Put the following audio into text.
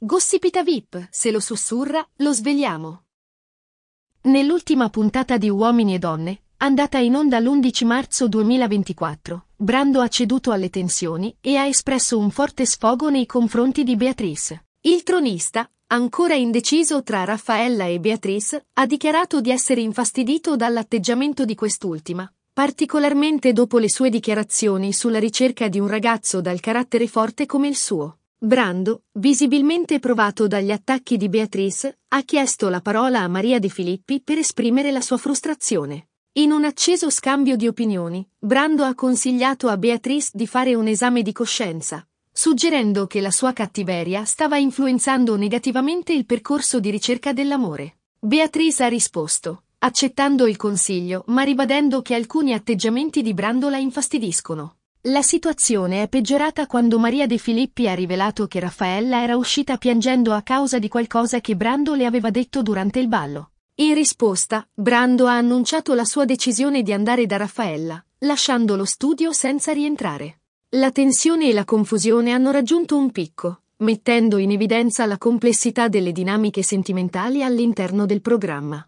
Gossipita VIP, se lo sussurra, lo svegliamo. Nell'ultima puntata di Uomini e Donne, andata in onda l'11 marzo 2024, Brando ha ceduto alle tensioni e ha espresso un forte sfogo nei confronti di Beatrice. Il tronista, ancora indeciso tra Raffaella e Beatrice, ha dichiarato di essere infastidito dall'atteggiamento di quest'ultima, particolarmente dopo le sue dichiarazioni sulla ricerca di un ragazzo dal carattere forte come il suo. Brando, visibilmente provato dagli attacchi di Beatrice, ha chiesto la parola a Maria De Filippi per esprimere la sua frustrazione. In un acceso scambio di opinioni, Brando ha consigliato a Beatrice di fare un esame di coscienza, suggerendo che la sua cattiveria stava influenzando negativamente il percorso di ricerca dell'amore. Beatrice ha risposto, accettando il consiglio ma ribadendo che alcuni atteggiamenti di Brando la infastidiscono. La situazione è peggiorata quando Maria De Filippi ha rivelato che Raffaella era uscita piangendo a causa di qualcosa che Brando le aveva detto durante il ballo. In risposta, Brando ha annunciato la sua decisione di andare da Raffaella, lasciando lo studio senza rientrare. La tensione e la confusione hanno raggiunto un picco, mettendo in evidenza la complessità delle dinamiche sentimentali all'interno del programma.